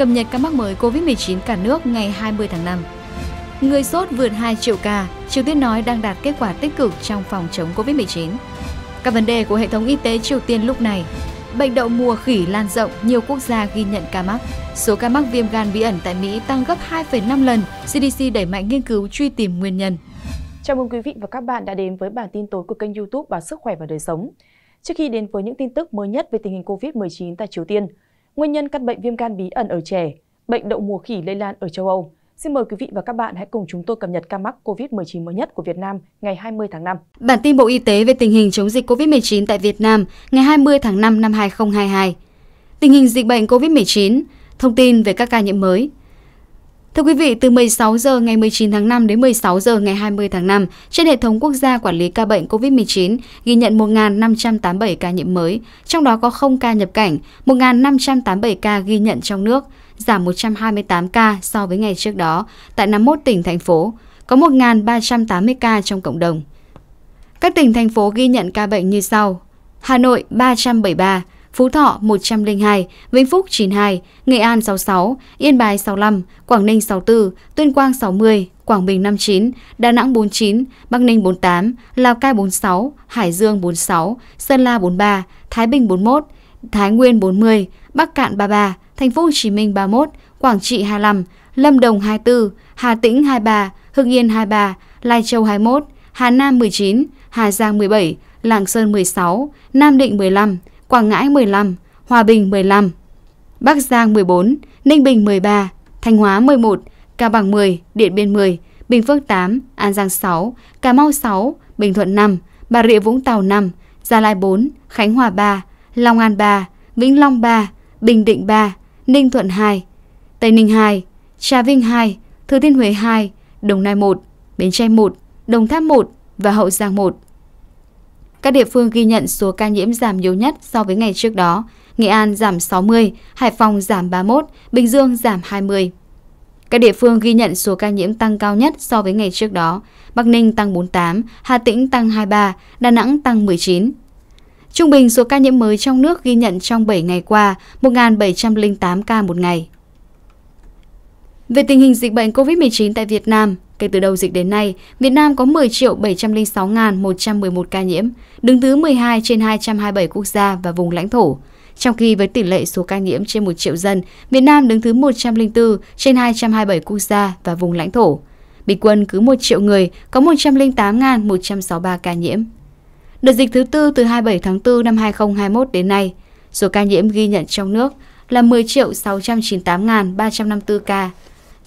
cập nhật ca mắc mới COVID-19 cả nước ngày 20 tháng 5. Người sốt vượt 2 triệu ca, Triều Tiên nói đang đạt kết quả tích cực trong phòng chống COVID-19. Các vấn đề của hệ thống y tế Triều Tiên lúc này. Bệnh đậu mùa khỉ lan rộng, nhiều quốc gia ghi nhận ca mắc. Số ca mắc viêm gan bí ẩn tại Mỹ tăng gấp 2,5 lần, CDC đẩy mạnh nghiên cứu truy tìm nguyên nhân. Chào mừng quý vị và các bạn đã đến với bản tin tối của kênh YouTube Báo Sức khỏe và đời sống. Trước khi đến với những tin tức mới nhất về tình hình COVID-19 tại Triều Tiên, nguyên nhân căn bệnh viêm gan bí ẩn ở trẻ, bệnh đậu mùa khỉ lây lan ở châu Âu. Xin mời quý vị và các bạn hãy cùng chúng tôi cập nhật ca mắc COVID-19 mới nhất của Việt Nam ngày 20 tháng 5. Bản tin Bộ Y tế về tình hình chống dịch COVID-19 tại Việt Nam ngày 20 tháng 5 năm 2022. Tình hình dịch bệnh COVID-19, thông tin về các ca nhiễm mới. Thưa quý vị, từ 16 giờ ngày 19 tháng 5 đến 16 giờ ngày 20 tháng 5, trên hệ thống quốc gia quản lý ca bệnh COVID-19 ghi nhận 1.587 ca nhiễm mới, trong đó có 0 ca nhập cảnh, 1.587 ca ghi nhận trong nước, giảm 128 ca so với ngày trước đó tại 51 tỉnh, thành phố, có 1.380 ca trong cộng đồng. Các tỉnh, thành phố ghi nhận ca bệnh như sau. Hà Nội 373, Phú Thọ 102, Vĩnh Phúc 92, Nghệ An 66, Yên Bái 65, Quảng Ninh 64, Tuyên Quang 60, Quảng Bình 59, Đà Nẵng 49, Bắc Ninh 48, Lào Cai 46, Hải Dương 46, Sơn La 43, Thái Bình 41, Thái Nguyên 40, Bắc Cạn 33, Thành phố Hồ Chí Minh 31, Quảng Trị 25, Lâm Đồng 24, Hà Tĩnh 23, Hưng Yên 23, Lai Châu 21, Hà Nam 19, Hà Giang 17, Lạng Sơn 16, Nam Định 15, Quảng Ngãi 15, Hòa Bình 15, Bắc Giang 14, Ninh Bình 13, Thanh Hóa 11, Cao Bằng 10, Điện Biên 10, Bình Phước 8, An Giang 6, Cà Mau 6, Bình Thuận 5, Bà Rịa Vũng Tàu 5, Gia Lai 4, Khánh Hòa 3, Long An 3, Vĩnh Long 3, Bình Định 3, Ninh Thuận 2, Tây Ninh 2, Trà Vinh 2, Thừa Thiên Huế 2, Đồng Nai 1, Bến Tre 1, Đồng Tháp 1 và Hậu Giang 1. Các địa phương ghi nhận số ca nhiễm giảm nhiều nhất so với ngày trước đó. Nghệ An giảm 60, Hải Phòng giảm 31, Bình Dương giảm 20. Các địa phương ghi nhận số ca nhiễm tăng cao nhất so với ngày trước đó. Bắc Ninh tăng 48, Hà Tĩnh tăng 23, Đà Nẵng tăng 19. Trung bình số ca nhiễm mới trong nước ghi nhận trong 7 ngày qua 1.708 ca một ngày. Về tình hình dịch bệnh COVID-19 tại Việt Nam, Kể từ đầu dịch đến nay, Việt Nam có 10 706.111 ca nhiễm, đứng thứ 12 trên 227 quốc gia và vùng lãnh thổ. Trong khi với tỷ lệ số ca nhiễm trên 1 triệu dân, Việt Nam đứng thứ 104 trên 227 quốc gia và vùng lãnh thổ. Bình quân cứ 1 triệu người có 108.163 ca nhiễm. Đợt dịch thứ tư từ 27 tháng 4 năm 2021 đến nay, số ca nhiễm ghi nhận trong nước là 10.698.354 ca,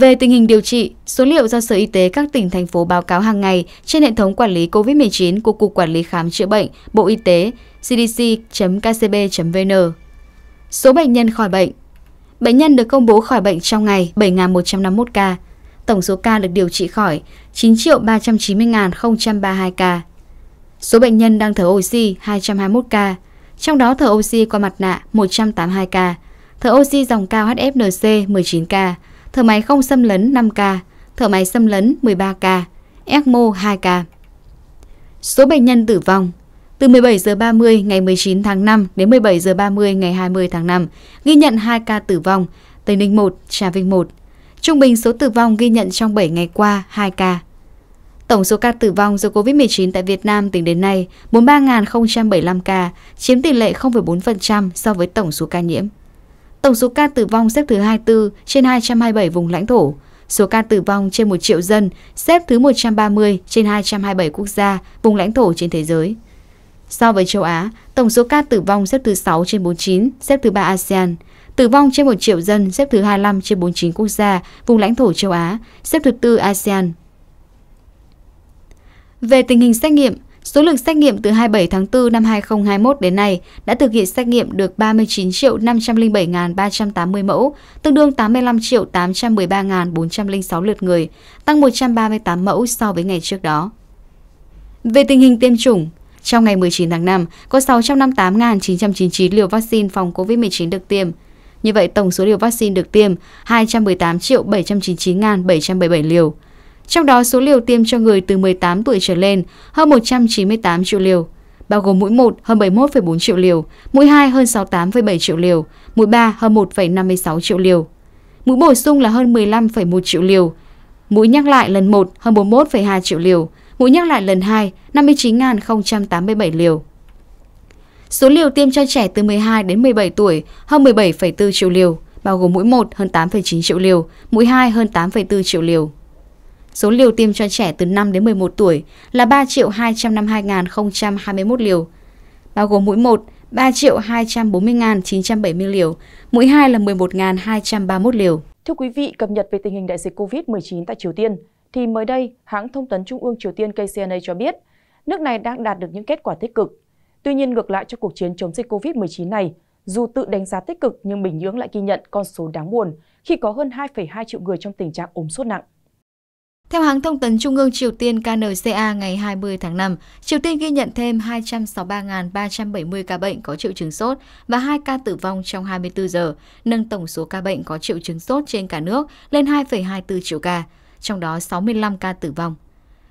Về tình hình điều trị, số liệu do Sở Y tế các tỉnh thành phố báo cáo hàng ngày trên hệ thống quản lý COVID-19 của Cục Quản lý Khám chữa bệnh, Bộ Y tế, cdc.kcb.vn. Số bệnh nhân khỏi bệnh Bệnh nhân được công bố khỏi bệnh trong ngày 7.151 ca. Tổng số ca được điều trị khỏi 9.390.032 ca. Số bệnh nhân đang thở oxy 221 ca, trong đó thở oxy qua mặt nạ 182 ca, thở oxy dòng cao HFNC 19 ca, thở máy không xâm lấn 5 ca, thở máy xâm lấn 13 ca, ECMO 2 ca. Số bệnh nhân tử vong từ 17 giờ 30 ngày 19 tháng 5 đến 17 giờ 30 ngày 20 tháng 5, ghi nhận 2 ca tử vong, Tây Ninh 1, Trà Vinh 1. Trung bình số tử vong ghi nhận trong 7 ngày qua 2 ca. Tổng số ca tử vong do COVID-19 tại Việt Nam tính đến nay 43.075 ca, chiếm tỷ lệ 0,4% so với tổng số ca nhiễm. Tổng số ca tử vong xếp thứ 24 trên 227 vùng lãnh thổ. Số ca tử vong trên 1 triệu dân xếp thứ 130 trên 227 quốc gia, vùng lãnh thổ trên thế giới. So với châu Á, tổng số ca tử vong xếp thứ 6 trên 49, xếp thứ 3 ASEAN. Tử vong trên 1 triệu dân xếp thứ 25 trên 49 quốc gia, vùng lãnh thổ châu Á, xếp thứ 4 ASEAN. Về tình hình xét nghiệm, Số lượng xét nghiệm từ 27 tháng 4 năm 2021 đến nay đã thực hiện xét nghiệm được 39 507.380 mẫu, tương đương 85 813.406 lượt người, tăng 138 mẫu so với ngày trước đó. Về tình hình tiêm chủng, trong ngày 19 tháng 5, có 658.999 liều vaccine phòng COVID-19 được tiêm. Như vậy, tổng số liều vaccine được tiêm 218 799.777 liều trong đó số liều tiêm cho người từ 18 tuổi trở lên hơn 198 triệu liều, bao gồm mũi 1 hơn 71,4 triệu liều, mũi 2 hơn 68,7 triệu liều, mũi 3 hơn 1,56 triệu liều. Mũi bổ sung là hơn 15,1 triệu liều, mũi nhắc lại lần 1 hơn 41,2 triệu liều, mũi nhắc lại lần 2 59.087 liều. Số liều tiêm cho trẻ từ 12 đến 17 tuổi hơn 17,4 triệu liều, bao gồm mũi 1 hơn 8,9 triệu liều, mũi 2 hơn 8,4 triệu liều. Số liều tiêm cho trẻ từ 5 đến 11 tuổi là 3 252 021 liều, bao gồm mũi 1 3 240 970 liều, mũi 2 là 11 231 liều. Thưa quý vị, cập nhật về tình hình đại dịch COVID-19 tại Triều Tiên, thì mới đây, hãng thông tấn Trung ương Triều Tiên KCNA cho biết, nước này đang đạt được những kết quả tích cực. Tuy nhiên, ngược lại cho cuộc chiến chống dịch COVID-19 này, dù tự đánh giá tích cực nhưng Bình Nhưỡng lại ghi nhận con số đáng buồn khi có hơn 2,2 triệu người trong tình trạng ốm sốt nặng. Theo hãng thông tấn Trung ương Triều Tiên KNCA ngày 20 tháng 5, Triều Tiên ghi nhận thêm 263.370 ca bệnh có triệu chứng sốt và 2 ca tử vong trong 24 giờ, nâng tổng số ca bệnh có triệu chứng sốt trên cả nước lên 2,24 triệu ca, trong đó 65 ca tử vong.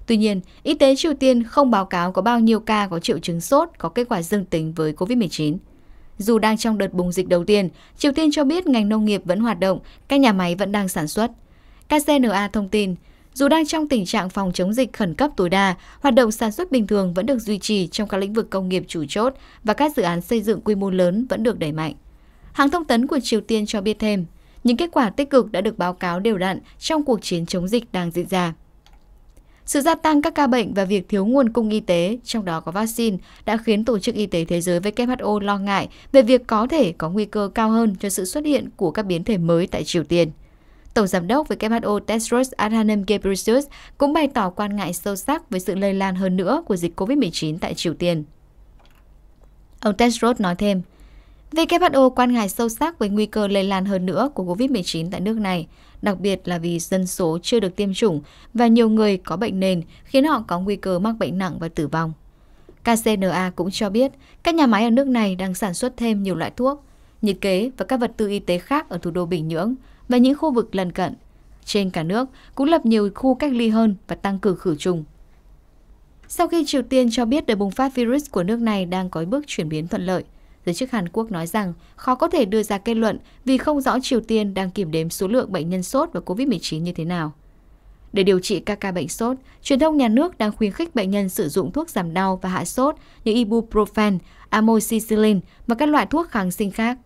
Tuy nhiên, y tế Triều Tiên không báo cáo có bao nhiêu ca có triệu chứng sốt có kết quả dương tính với COVID-19. Dù đang trong đợt bùng dịch đầu tiên, Triều Tiên cho biết ngành nông nghiệp vẫn hoạt động, các nhà máy vẫn đang sản xuất. KCNA thông tin, dù đang trong tình trạng phòng chống dịch khẩn cấp tối đa, hoạt động sản xuất bình thường vẫn được duy trì trong các lĩnh vực công nghiệp chủ chốt và các dự án xây dựng quy mô lớn vẫn được đẩy mạnh. Hãng thông tấn của Triều Tiên cho biết thêm, những kết quả tích cực đã được báo cáo đều đặn trong cuộc chiến chống dịch đang diễn ra. Sự gia tăng các ca bệnh và việc thiếu nguồn cung y tế, trong đó có vaccine, đã khiến Tổ chức Y tế Thế giới WHO lo ngại về việc có thể có nguy cơ cao hơn cho sự xuất hiện của các biến thể mới tại Triều Tiên. Tổng giám đốc WHO Tedros Adhanom Ghebreyesus cũng bày tỏ quan ngại sâu sắc với sự lây lan hơn nữa của dịch COVID-19 tại Triều Tiên. Ông Tedros nói thêm, WHO quan ngại sâu sắc với nguy cơ lây lan hơn nữa của COVID-19 tại nước này, đặc biệt là vì dân số chưa được tiêm chủng và nhiều người có bệnh nền khiến họ có nguy cơ mắc bệnh nặng và tử vong. KCNA cũng cho biết các nhà máy ở nước này đang sản xuất thêm nhiều loại thuốc, nhiệt kế và các vật tư y tế khác ở thủ đô Bình Nhưỡng và những khu vực lân cận. Trên cả nước cũng lập nhiều khu cách ly hơn và tăng cường khử trùng. Sau khi Triều Tiên cho biết đợt bùng phát virus của nước này đang có bước chuyển biến thuận lợi, giới chức Hàn Quốc nói rằng khó có thể đưa ra kết luận vì không rõ Triều Tiên đang kiểm đếm số lượng bệnh nhân sốt và COVID-19 như thế nào. Để điều trị các ca bệnh sốt, truyền thông nhà nước đang khuyến khích bệnh nhân sử dụng thuốc giảm đau và hạ sốt như ibuprofen, amoxicillin và các loại thuốc kháng sinh khác.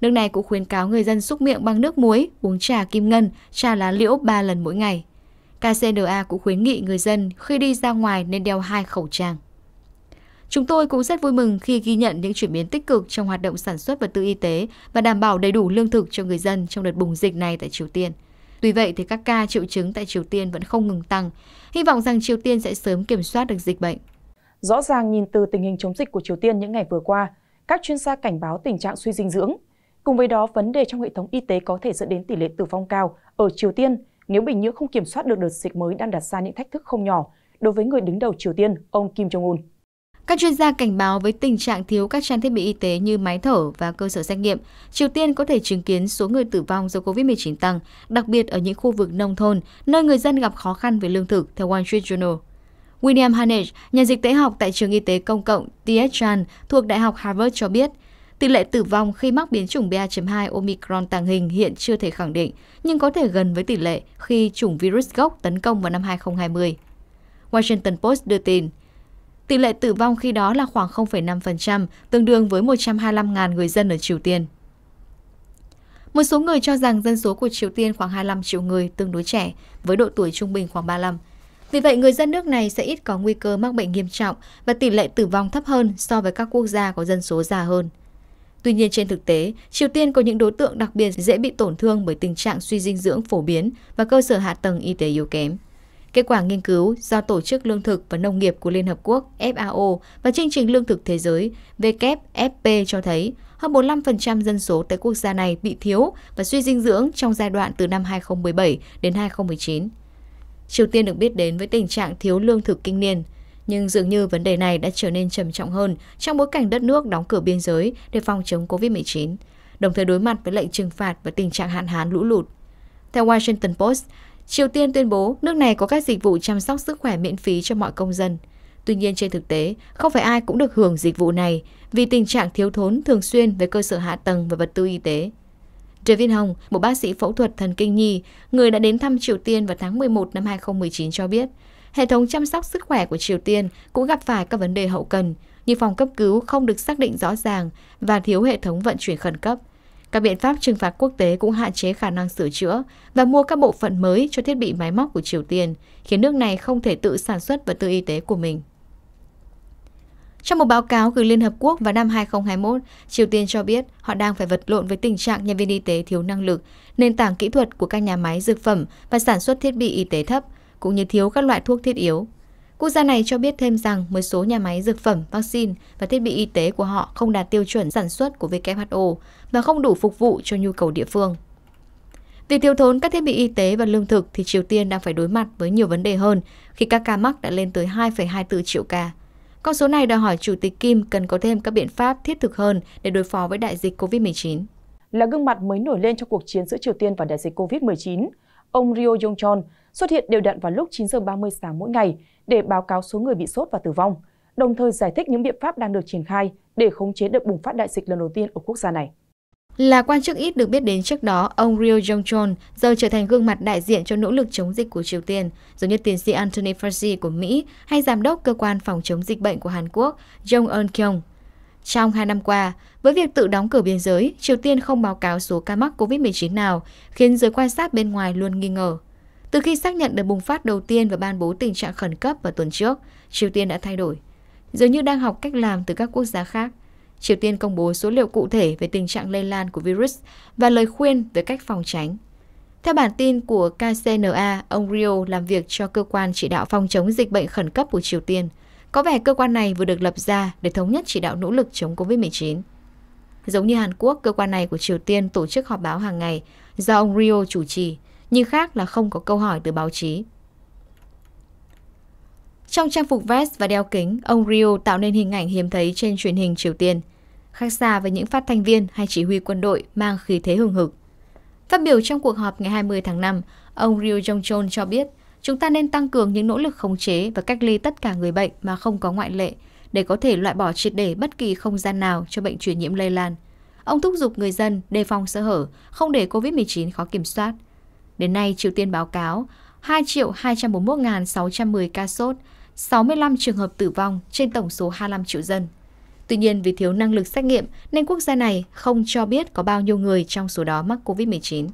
Nước này cũng khuyến cáo người dân xúc miệng bằng nước muối, uống trà kim ngân, trà lá liễu 3 lần mỗi ngày. KCNA cũng khuyến nghị người dân khi đi ra ngoài nên đeo hai khẩu trang. Chúng tôi cũng rất vui mừng khi ghi nhận những chuyển biến tích cực trong hoạt động sản xuất vật tư y tế và đảm bảo đầy đủ lương thực cho người dân trong đợt bùng dịch này tại Triều Tiên. Tuy vậy thì các ca triệu chứng tại Triều Tiên vẫn không ngừng tăng. Hy vọng rằng Triều Tiên sẽ sớm kiểm soát được dịch bệnh. Rõ ràng nhìn từ tình hình chống dịch của Triều Tiên những ngày vừa qua, các chuyên gia cảnh báo tình trạng suy dinh dưỡng, cùng với đó vấn đề trong hệ thống y tế có thể dẫn đến tỷ lệ tử vong cao ở triều tiên nếu bình nhưỡng không kiểm soát được đợt dịch mới đang đặt ra những thách thức không nhỏ đối với người đứng đầu triều tiên ông kim jong un các chuyên gia cảnh báo với tình trạng thiếu các trang thiết bị y tế như máy thở và cơ sở xét nghiệm, Triều Tiên có thể chứng kiến số người tử vong do COVID-19 tăng, đặc biệt ở những khu vực nông thôn, nơi người dân gặp khó khăn về lương thực, theo Wall Street Journal. William Hanage nhà dịch tễ học tại trường y tế công cộng TH Chan thuộc Đại học Harvard cho biết, Tỷ lệ tử vong khi mắc biến chủng BA.2 Omicron tàng hình hiện chưa thể khẳng định, nhưng có thể gần với tỷ lệ khi chủng virus gốc tấn công vào năm 2020. Washington Post đưa tin, tỷ lệ tử vong khi đó là khoảng 0,5%, tương đương với 125.000 người dân ở Triều Tiên. Một số người cho rằng dân số của Triều Tiên khoảng 25 triệu người tương đối trẻ, với độ tuổi trung bình khoảng 35. Vì vậy, người dân nước này sẽ ít có nguy cơ mắc bệnh nghiêm trọng và tỷ lệ tử vong thấp hơn so với các quốc gia có dân số già hơn. Tuy nhiên trên thực tế, Triều Tiên có những đối tượng đặc biệt dễ bị tổn thương bởi tình trạng suy dinh dưỡng phổ biến và cơ sở hạ tầng y tế yếu kém. Kết quả nghiên cứu do Tổ chức Lương thực và Nông nghiệp của Liên Hợp Quốc FAO và Chương trình Lương thực Thế giới WFP cho thấy hơn 45% dân số tại quốc gia này bị thiếu và suy dinh dưỡng trong giai đoạn từ năm 2017 đến 2019. Triều Tiên được biết đến với tình trạng thiếu lương thực kinh niên – nhưng dường như vấn đề này đã trở nên trầm trọng hơn trong bối cảnh đất nước đóng cửa biên giới để phòng chống COVID-19, đồng thời đối mặt với lệnh trừng phạt và tình trạng hạn hán lũ lụt. Theo Washington Post, Triều Tiên tuyên bố nước này có các dịch vụ chăm sóc sức khỏe miễn phí cho mọi công dân. Tuy nhiên trên thực tế, không phải ai cũng được hưởng dịch vụ này vì tình trạng thiếu thốn thường xuyên về cơ sở hạ tầng và vật tư y tế. David Hồng, một bác sĩ phẫu thuật thần kinh nhi, người đã đến thăm Triều Tiên vào tháng 11 năm 2019 cho biết – Hệ thống chăm sóc sức khỏe của Triều Tiên cũng gặp phải các vấn đề hậu cần, như phòng cấp cứu không được xác định rõ ràng và thiếu hệ thống vận chuyển khẩn cấp. Các biện pháp trừng phạt quốc tế cũng hạn chế khả năng sửa chữa và mua các bộ phận mới cho thiết bị máy móc của Triều Tiên, khiến nước này không thể tự sản xuất vật tư y tế của mình. Trong một báo cáo gửi Liên Hợp Quốc vào năm 2021, Triều Tiên cho biết họ đang phải vật lộn với tình trạng nhân viên y tế thiếu năng lực, nền tảng kỹ thuật của các nhà máy dược phẩm và sản xuất thiết bị y tế thấp, cũng như thiếu các loại thuốc thiết yếu. Quốc gia này cho biết thêm rằng một số nhà máy dược phẩm, vaccine và thiết bị y tế của họ không đạt tiêu chuẩn sản xuất của WHO và không đủ phục vụ cho nhu cầu địa phương. Vì thiếu thốn các thiết bị y tế và lương thực thì Triều Tiên đang phải đối mặt với nhiều vấn đề hơn khi các ca mắc đã lên tới 2,24 triệu ca. Con số này đòi hỏi Chủ tịch Kim cần có thêm các biện pháp thiết thực hơn để đối phó với đại dịch COVID-19. Là gương mặt mới nổi lên trong cuộc chiến giữa Triều Tiên và đại dịch COVID-19, ông Ryo Jong-chon, xuất hiện đều đặn vào lúc 9 giờ 30 sáng mỗi ngày để báo cáo số người bị sốt và tử vong, đồng thời giải thích những biện pháp đang được triển khai để khống chế đợt bùng phát đại dịch lần đầu tiên ở quốc gia này. Là quan chức ít được biết đến trước đó, ông Ryo Jong Chol giờ trở thành gương mặt đại diện cho nỗ lực chống dịch của Triều Tiên, giống như tiến sĩ Anthony Fauci của Mỹ hay giám đốc cơ quan phòng chống dịch bệnh của Hàn Quốc Jong Eun Kyung. Trong hai năm qua, với việc tự đóng cửa biên giới, Triều Tiên không báo cáo số ca mắc COVID-19 nào, khiến giới quan sát bên ngoài luôn nghi ngờ. Từ khi xác nhận đợt bùng phát đầu tiên và ban bố tình trạng khẩn cấp vào tuần trước, Triều Tiên đã thay đổi. Dường như đang học cách làm từ các quốc gia khác. Triều Tiên công bố số liệu cụ thể về tình trạng lây lan của virus và lời khuyên về cách phòng tránh. Theo bản tin của KCNA, ông Rio làm việc cho cơ quan chỉ đạo phòng chống dịch bệnh khẩn cấp của Triều Tiên. Có vẻ cơ quan này vừa được lập ra để thống nhất chỉ đạo nỗ lực chống COVID-19. Giống như Hàn Quốc, cơ quan này của Triều Tiên tổ chức họp báo hàng ngày do ông Rio chủ trì nhưng khác là không có câu hỏi từ báo chí. Trong trang phục vest và đeo kính, ông Rio tạo nên hình ảnh hiếm thấy trên truyền hình Triều Tiên, khác xa với những phát thanh viên hay chỉ huy quân đội mang khí thế hừng hực. Phát biểu trong cuộc họp ngày 20 tháng 5, ông Rio Jong-chol cho biết, chúng ta nên tăng cường những nỗ lực khống chế và cách ly tất cả người bệnh mà không có ngoại lệ để có thể loại bỏ triệt để bất kỳ không gian nào cho bệnh truyền nhiễm lây lan. Ông thúc giục người dân đề phòng sơ hở, không để COVID-19 khó kiểm soát, Đến nay, Triều Tiên báo cáo 2.241.610 ca sốt, 65 trường hợp tử vong trên tổng số 25 triệu dân. Tuy nhiên, vì thiếu năng lực xét nghiệm nên quốc gia này không cho biết có bao nhiêu người trong số đó mắc COVID-19.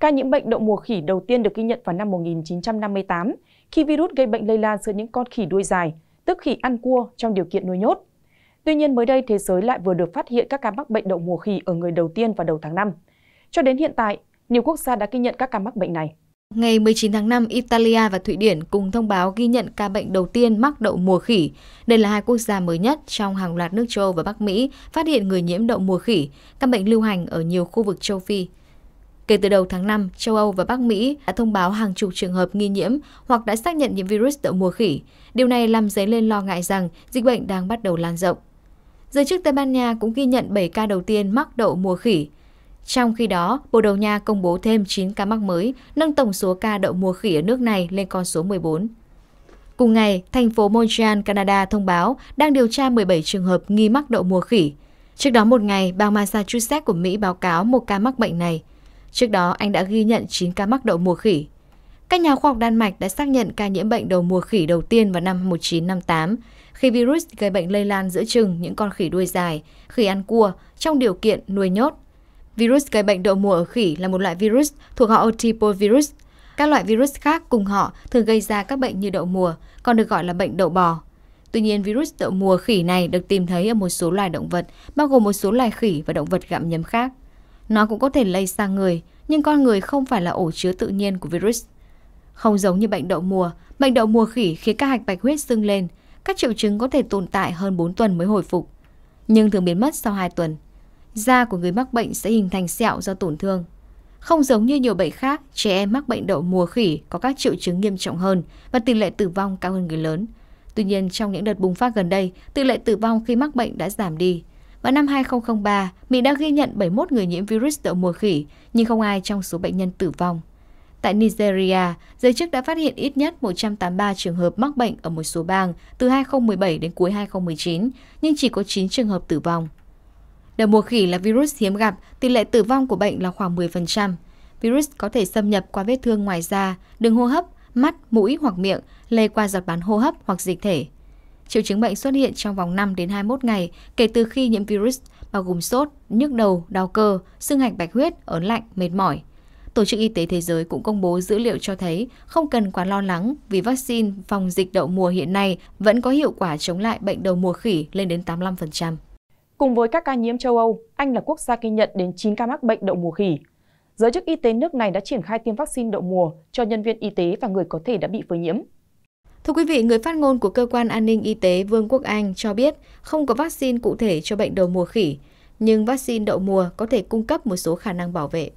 Ca nhiễm bệnh đậu mùa khỉ đầu tiên được ghi nhận vào năm 1958 khi virus gây bệnh lây lan giữa những con khỉ đuôi dài, tức khỉ ăn cua trong điều kiện nuôi nhốt. Tuy nhiên mới đây thế giới lại vừa được phát hiện các ca mắc bệnh đậu mùa khỉ ở người đầu tiên vào đầu tháng 5. Cho đến hiện tại, nhiều quốc gia đã ghi nhận các ca mắc bệnh này. Ngày 19 tháng 5, Italia và Thụy Điển cùng thông báo ghi nhận ca bệnh đầu tiên mắc đậu mùa khỉ. Đây là hai quốc gia mới nhất trong hàng loạt nước châu và Bắc Mỹ phát hiện người nhiễm đậu mùa khỉ, căn bệnh lưu hành ở nhiều khu vực châu Phi. Kể từ đầu tháng 5, châu Âu và Bắc Mỹ đã thông báo hàng chục trường hợp nghi nhiễm hoặc đã xác nhận nhiễm virus đậu mùa khỉ. Điều này làm dấy lên lo ngại rằng dịch bệnh đang bắt đầu lan rộng. Giới chức Tây Ban Nha cũng ghi nhận 7 ca đầu tiên mắc đậu mùa khỉ. Trong khi đó, Bồ Đầu Nha công bố thêm 9 ca mắc mới, nâng tổng số ca đậu mùa khỉ ở nước này lên con số 14. Cùng ngày, thành phố Montreal, Canada thông báo đang điều tra 17 trường hợp nghi mắc đậu mùa khỉ. Trước đó một ngày, bang Massachusetts của Mỹ báo cáo một ca mắc bệnh này. Trước đó, anh đã ghi nhận 9 ca mắc đậu mùa khỉ. Các nhà khoa học Đan Mạch đã xác nhận ca nhiễm bệnh đầu mùa khỉ đầu tiên vào năm 1958, khi virus gây bệnh lây lan giữa chừng những con khỉ đuôi dài, khỉ ăn cua trong điều kiện nuôi nhốt Virus gây bệnh đậu mùa ở khỉ là một loại virus thuộc họ otypovirus. Các loại virus khác cùng họ thường gây ra các bệnh như đậu mùa, còn được gọi là bệnh đậu bò. Tuy nhiên, virus đậu mùa khỉ này được tìm thấy ở một số loài động vật, bao gồm một số loài khỉ và động vật gặm nhấm khác. Nó cũng có thể lây sang người, nhưng con người không phải là ổ chứa tự nhiên của virus. Không giống như bệnh đậu mùa, bệnh đậu mùa khỉ khiến các hạch bạch huyết sưng lên, các triệu chứng có thể tồn tại hơn 4 tuần mới hồi phục, nhưng thường biến mất sau 2 tuần da của người mắc bệnh sẽ hình thành sẹo do tổn thương. Không giống như nhiều bệnh khác, trẻ em mắc bệnh đậu mùa khỉ có các triệu chứng nghiêm trọng hơn và tỷ lệ tử vong cao hơn người lớn. Tuy nhiên, trong những đợt bùng phát gần đây, tỷ lệ tử vong khi mắc bệnh đã giảm đi. Vào năm 2003, Mỹ đã ghi nhận 71 người nhiễm virus đậu mùa khỉ, nhưng không ai trong số bệnh nhân tử vong. Tại Nigeria, giới chức đã phát hiện ít nhất 183 trường hợp mắc bệnh ở một số bang từ 2017 đến cuối 2019, nhưng chỉ có 9 trường hợp tử vong. Đậu mùa khỉ là virus hiếm gặp, tỷ lệ tử vong của bệnh là khoảng 10%. Virus có thể xâm nhập qua vết thương ngoài da, đường hô hấp, mắt, mũi hoặc miệng, lây qua giọt bắn hô hấp hoặc dịch thể. Triệu chứng bệnh xuất hiện trong vòng 5 đến 21 ngày kể từ khi nhiễm virus, bao gồm sốt, nhức đầu, đau cơ, sưng hạch bạch huyết, ớn lạnh, mệt mỏi. Tổ chức Y tế Thế giới cũng công bố dữ liệu cho thấy không cần quá lo lắng vì vaccine phòng dịch đậu mùa hiện nay vẫn có hiệu quả chống lại bệnh đầu mùa khỉ lên đến 85%. Cùng với các ca nhiễm châu Âu, Anh là quốc gia ghi nhận đến 9 ca mắc bệnh đậu mùa khỉ. Giới chức y tế nước này đã triển khai tiêm vaccine đậu mùa cho nhân viên y tế và người có thể đã bị phơi nhiễm. Thưa quý vị, người phát ngôn của Cơ quan An ninh Y tế Vương quốc Anh cho biết không có vaccine cụ thể cho bệnh đậu mùa khỉ, nhưng vaccine đậu mùa có thể cung cấp một số khả năng bảo vệ.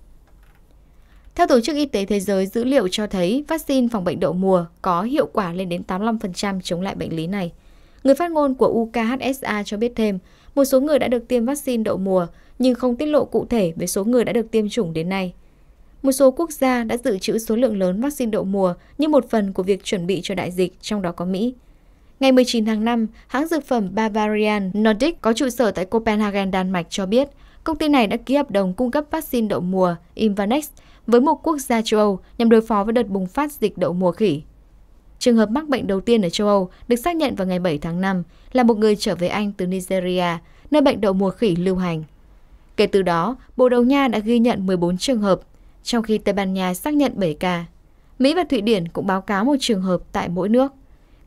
Theo Tổ chức Y tế Thế giới, dữ liệu cho thấy vaccine phòng bệnh đậu mùa có hiệu quả lên đến 85% chống lại bệnh lý này – Người phát ngôn của UKHSA cho biết thêm, một số người đã được tiêm vaccine đậu mùa nhưng không tiết lộ cụ thể về số người đã được tiêm chủng đến nay. Một số quốc gia đã dự trữ số lượng lớn vaccine đậu mùa như một phần của việc chuẩn bị cho đại dịch, trong đó có Mỹ. Ngày 19 tháng 5, hãng dược phẩm Bavarian Nordic có trụ sở tại Copenhagen, Đan Mạch cho biết công ty này đã ký hợp đồng cung cấp vaccine đậu mùa Invanex với một quốc gia châu Âu nhằm đối phó với đợt bùng phát dịch đậu mùa khỉ. Trường hợp mắc bệnh đầu tiên ở châu Âu được xác nhận vào ngày 7 tháng 5 là một người trở về Anh từ Nigeria, nơi bệnh đậu mùa khỉ lưu hành. Kể từ đó, Bồ Đào Nha đã ghi nhận 14 trường hợp, trong khi Tây Ban Nha xác nhận 7 ca. Mỹ và Thụy Điển cũng báo cáo một trường hợp tại mỗi nước.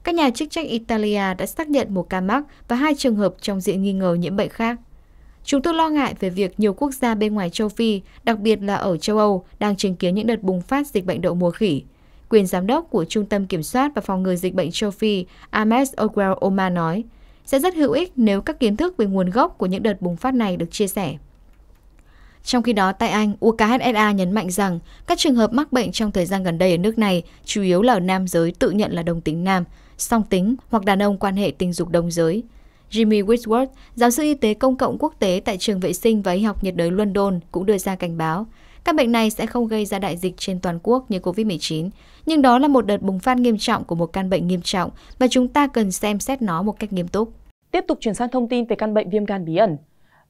Các nhà chức trách Italia đã xác nhận một ca mắc và hai trường hợp trong diện nghi ngờ nhiễm bệnh khác. Chúng tôi lo ngại về việc nhiều quốc gia bên ngoài châu Phi, đặc biệt là ở châu Âu, đang chứng kiến những đợt bùng phát dịch bệnh đậu mùa khỉ, quyền giám đốc của Trung tâm Kiểm soát và Phòng ngừa Dịch bệnh châu Phi Ahmed Ogwell Omar nói, sẽ rất hữu ích nếu các kiến thức về nguồn gốc của những đợt bùng phát này được chia sẻ. Trong khi đó, tại Anh, UKHSA nhấn mạnh rằng các trường hợp mắc bệnh trong thời gian gần đây ở nước này chủ yếu là ở nam giới tự nhận là đồng tính nam, song tính hoặc đàn ông quan hệ tình dục đồng giới. Jimmy Whitworth, giáo sư y tế công cộng quốc tế tại Trường Vệ sinh và Y học nhiệt đới London cũng đưa ra cảnh báo các bệnh này sẽ không gây ra đại dịch trên toàn quốc như COVID-19, nhưng đó là một đợt bùng phát nghiêm trọng của một căn bệnh nghiêm trọng và chúng ta cần xem xét nó một cách nghiêm túc. Tiếp tục chuyển sang thông tin về căn bệnh viêm gan bí ẩn.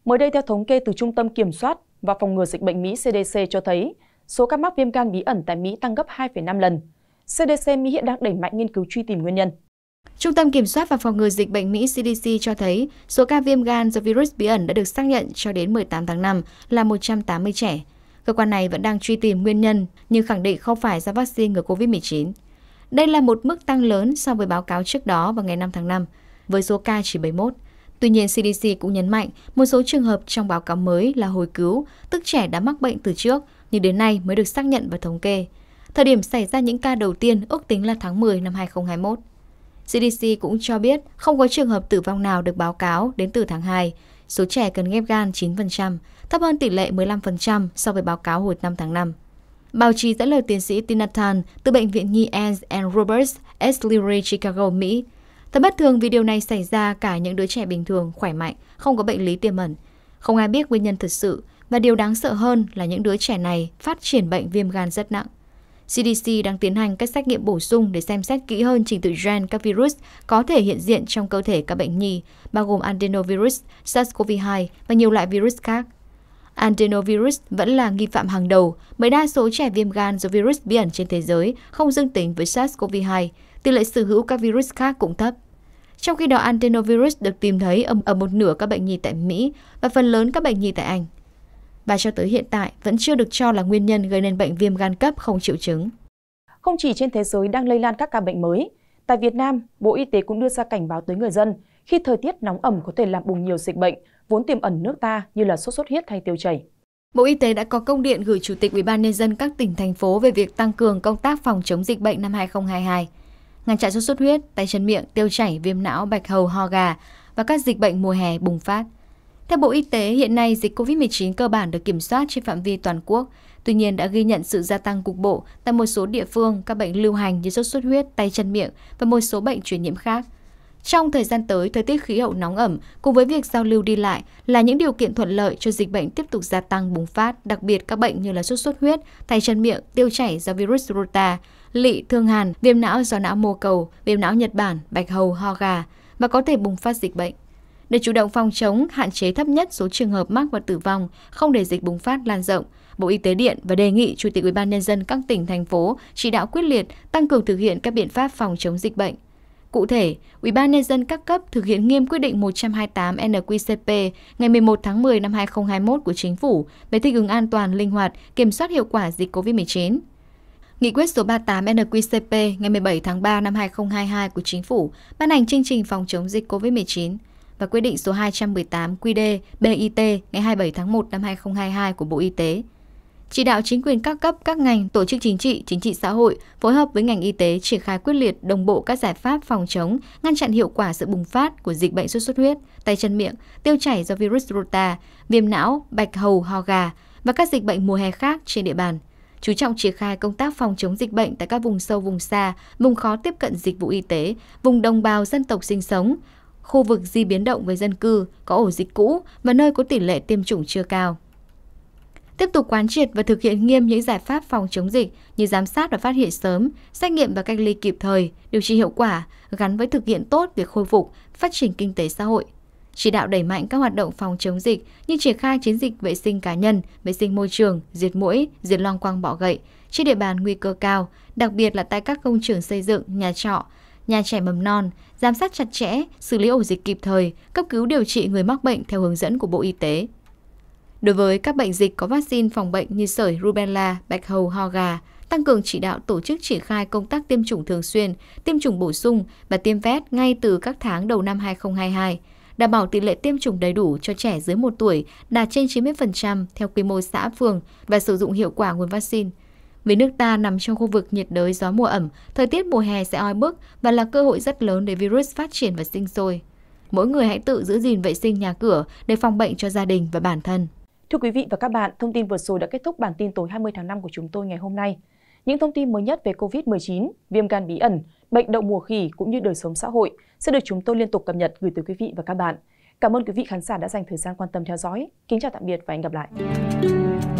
Mới đây theo thống kê từ Trung tâm Kiểm soát và Phòng ngừa dịch bệnh Mỹ CDC cho thấy, số ca mắc viêm gan bí ẩn tại Mỹ tăng gấp 2,5 lần. CDC Mỹ hiện đang đẩy mạnh nghiên cứu truy tìm nguyên nhân. Trung tâm Kiểm soát và Phòng ngừa Dịch bệnh Mỹ CDC cho thấy số ca viêm gan do virus bí ẩn đã được xác nhận cho đến 18 tháng 5 là 180 trẻ. Cơ quan này vẫn đang truy tìm nguyên nhân nhưng khẳng định không phải do vaccine ngừa COVID-19. Đây là một mức tăng lớn so với báo cáo trước đó vào ngày 5 tháng 5, với số ca chỉ 71. Tuy nhiên, CDC cũng nhấn mạnh một số trường hợp trong báo cáo mới là hồi cứu, tức trẻ đã mắc bệnh từ trước, nhưng đến nay mới được xác nhận và thống kê. Thời điểm xảy ra những ca đầu tiên ước tính là tháng 10 năm 2021. CDC cũng cho biết không có trường hợp tử vong nào được báo cáo đến từ tháng 2, Số trẻ cần ghép gan 9%, thấp hơn tỷ lệ 15% so với báo cáo hồi năm tháng 5. Báo chí dẫn lời tiến sĩ Tinathan từ Bệnh viện Nhi Ann and Roberts, Esliry, Chicago, Mỹ. Thật bất thường vì điều này xảy ra cả những đứa trẻ bình thường, khỏe mạnh, không có bệnh lý tiềm ẩn. Không ai biết nguyên nhân thật sự, và điều đáng sợ hơn là những đứa trẻ này phát triển bệnh viêm gan rất nặng. CDC đang tiến hành các xét nghiệm bổ sung để xem xét kỹ hơn trình tự gen các virus có thể hiện diện trong cơ thể các bệnh nhi, bao gồm adenovirus, SARS-CoV-2 và nhiều loại virus khác. Adenovirus vẫn là nghi phạm hàng đầu, bởi đa số trẻ viêm gan do virus bí ẩn trên thế giới không dương tính với SARS-CoV-2, tỷ lệ sở hữu các virus khác cũng thấp. Trong khi đó, adenovirus được tìm thấy ở, ở một nửa các bệnh nhi tại Mỹ và phần lớn các bệnh nhi tại Anh và cho tới hiện tại vẫn chưa được cho là nguyên nhân gây nên bệnh viêm gan cấp không triệu chứng. Không chỉ trên thế giới đang lây lan các ca bệnh mới, tại Việt Nam, Bộ Y tế cũng đưa ra cảnh báo tới người dân khi thời tiết nóng ẩm có thể làm bùng nhiều dịch bệnh vốn tiềm ẩn nước ta như là sốt xuất huyết hay tiêu chảy. Bộ Y tế đã có công điện gửi Chủ tịch UBND các tỉnh, thành phố về việc tăng cường công tác phòng chống dịch bệnh năm 2022, ngăn chặn sốt xuất huyết, tay chân miệng, tiêu chảy, viêm não, bạch hầu, ho gà và các dịch bệnh mùa hè bùng phát – theo Bộ Y tế, hiện nay dịch COVID-19 cơ bản được kiểm soát trên phạm vi toàn quốc. Tuy nhiên đã ghi nhận sự gia tăng cục bộ tại một số địa phương các bệnh lưu hành như sốt xuất huyết, tay chân miệng và một số bệnh truyền nhiễm khác. Trong thời gian tới, thời tiết khí hậu nóng ẩm cùng với việc giao lưu đi lại là những điều kiện thuận lợi cho dịch bệnh tiếp tục gia tăng bùng phát, đặc biệt các bệnh như là sốt xuất huyết, tay chân miệng, tiêu chảy do virus rota, lị, thương hàn, viêm não do não mô cầu, viêm não Nhật Bản, bạch hầu, ho gà và có thể bùng phát dịch bệnh. Để chủ động phòng chống, hạn chế thấp nhất số trường hợp mắc và tử vong, không để dịch bùng phát lan rộng, Bộ Y tế điện và đề nghị Chủ tịch UBND các tỉnh, thành phố chỉ đạo quyết liệt tăng cường thực hiện các biện pháp phòng chống dịch bệnh. Cụ thể, UBND các cấp thực hiện nghiêm quyết định 128 NQCP ngày 11 tháng 10 năm 2021 của Chính phủ về thích ứng an toàn, linh hoạt, kiểm soát hiệu quả dịch COVID-19. Nghị quyết số 38 NQCP ngày 17 tháng 3 năm 2022 của Chính phủ ban hành chương trình phòng chống dịch COVID-19 và quyết định số 218 QD BIT ngày 27 tháng 1 năm 2022 của Bộ Y tế. Chỉ đạo chính quyền các cấp, các ngành, tổ chức chính trị, chính trị xã hội phối hợp với ngành y tế triển khai quyết liệt đồng bộ các giải pháp phòng chống, ngăn chặn hiệu quả sự bùng phát của dịch bệnh sốt xuất huyết, tay chân miệng, tiêu chảy do virus rota, viêm não, bạch hầu, ho gà và các dịch bệnh mùa hè khác trên địa bàn chú trọng triển khai công tác phòng chống dịch bệnh tại các vùng sâu vùng xa, vùng khó tiếp cận dịch vụ y tế, vùng đồng bào dân tộc sinh sống, khu vực di biến động với dân cư, có ổ dịch cũ và nơi có tỷ lệ tiêm chủng chưa cao. Tiếp tục quán triệt và thực hiện nghiêm những giải pháp phòng chống dịch như giám sát và phát hiện sớm, xét nghiệm và cách ly kịp thời, điều trị hiệu quả gắn với thực hiện tốt việc khôi phục, phát triển kinh tế xã hội. Chỉ đạo đẩy mạnh các hoạt động phòng chống dịch như triển khai chiến dịch vệ sinh cá nhân, vệ sinh môi trường, diệt mũi, diệt loang quang bọ gậy trên địa bàn nguy cơ cao, đặc biệt là tại các công trường xây dựng, nhà trọ, nhà trẻ mầm non, giám sát chặt chẽ, xử lý ổ dịch kịp thời, cấp cứu điều trị người mắc bệnh theo hướng dẫn của Bộ Y tế. Đối với các bệnh dịch có vaccine phòng bệnh như sởi rubella, bạch hầu, ho gà, tăng cường chỉ đạo tổ chức triển khai công tác tiêm chủng thường xuyên, tiêm chủng bổ sung và tiêm vét ngay từ các tháng đầu năm 2022, đảm bảo tỷ lệ tiêm chủng đầy đủ cho trẻ dưới 1 tuổi đạt trên 90% theo quy mô xã phường và sử dụng hiệu quả nguồn vaccine. Vì nước ta nằm trong khu vực nhiệt đới gió mùa ẩm, thời tiết mùa hè sẽ oi bức và là cơ hội rất lớn để virus phát triển và sinh sôi. Mỗi người hãy tự giữ gìn vệ sinh nhà cửa để phòng bệnh cho gia đình và bản thân. Thưa quý vị và các bạn, thông tin vừa rồi đã kết thúc bản tin tối 20 tháng 5 của chúng tôi ngày hôm nay. Những thông tin mới nhất về COVID-19, viêm gan bí ẩn, bệnh đậu mùa khỉ cũng như đời sống xã hội sẽ được chúng tôi liên tục cập nhật gửi tới quý vị và các bạn. Cảm ơn quý vị khán giả đã dành thời gian quan tâm theo dõi. Kính chào tạm biệt và hẹn gặp lại.